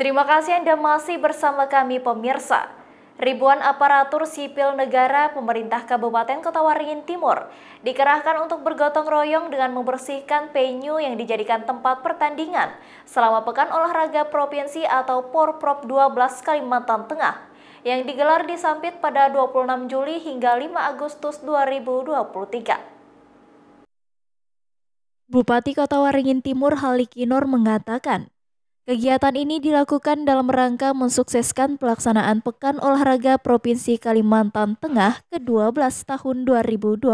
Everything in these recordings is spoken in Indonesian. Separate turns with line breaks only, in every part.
Terima kasih Anda masih bersama kami pemirsa. Ribuan aparatur sipil negara pemerintah Kabupaten Kota Waringin Timur dikerahkan untuk bergotong royong dengan membersihkan venue yang dijadikan tempat pertandingan selama Pekan Olahraga Provinsi atau Porprov 12 Kalimantan Tengah yang digelar di Sampit pada 26 Juli hingga 5 Agustus 2023. Bupati Kota Waringin Timur halikinor mengatakan, Kegiatan ini dilakukan dalam rangka mensukseskan pelaksanaan Pekan Olahraga Provinsi Kalimantan Tengah ke-12 tahun 2023.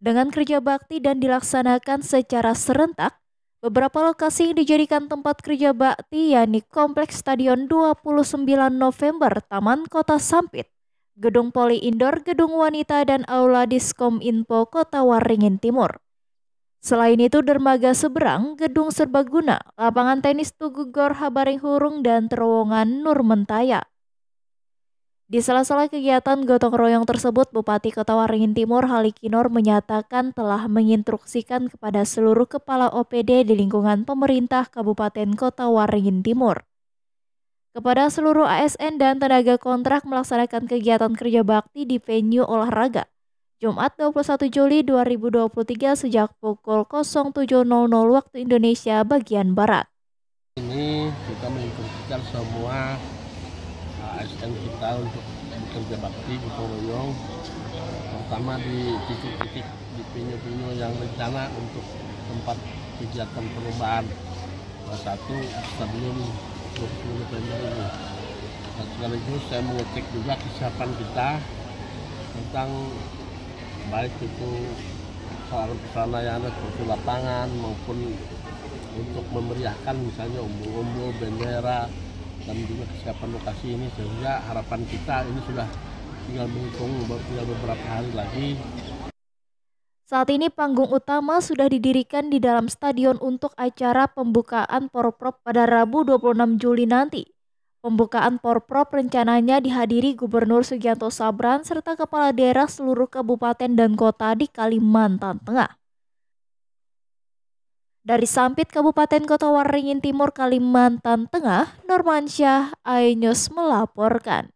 Dengan kerja bakti dan dilaksanakan secara serentak, beberapa lokasi yang dijadikan tempat kerja bakti yakni Kompleks Stadion 29 November Taman Kota Sampit, Gedung Poli Indoor Gedung Wanita dan Aula Diskom Info Kota Waringin Timur. Selain itu, dermaga seberang, gedung serbaguna, lapangan tenis Tugu Gor Habaring Hurung, dan terowongan Nur Mentaya. Di sela-sela kegiatan gotong royong tersebut, Bupati Kota Waringin Timur Halikinor menyatakan telah menginstruksikan kepada seluruh kepala OPD di lingkungan pemerintah Kabupaten Kota Waringin Timur kepada seluruh ASN dan tenaga kontrak melaksanakan kegiatan kerja bakti di venue olahraga Jumat 21 Juli 2023 sejak pukul 07.00 waktu Indonesia bagian Barat.
Ini kita menginstruksikan semua uh, asisten kita untuk bekerja bakti di royong terutama di titik-titik di penyu-penyu yang rencana untuk tempat kegiatan perubahan satu sebelum 20 November ini dan sekaligus saya mengecek juga kesiapan kita tentang baik itu sarana sarana yang seperti lapangan maupun untuk memeriahkan misalnya umbul-umbul bendera dan juga kesiapan lokasi ini sehingga harapan kita ini sudah tinggal menghitung tinggal beberapa hari lagi.
Saat ini panggung utama sudah didirikan di dalam stadion untuk acara pembukaan Porprov pada Rabu 26 Juli nanti. Pembukaan Porprov rencananya dihadiri Gubernur Sugianto Sabran serta kepala daerah seluruh kabupaten dan kota di Kalimantan Tengah. Dari Sampit Kabupaten Kota Waringin Timur Kalimantan Tengah, Normansyah Ainyus melaporkan.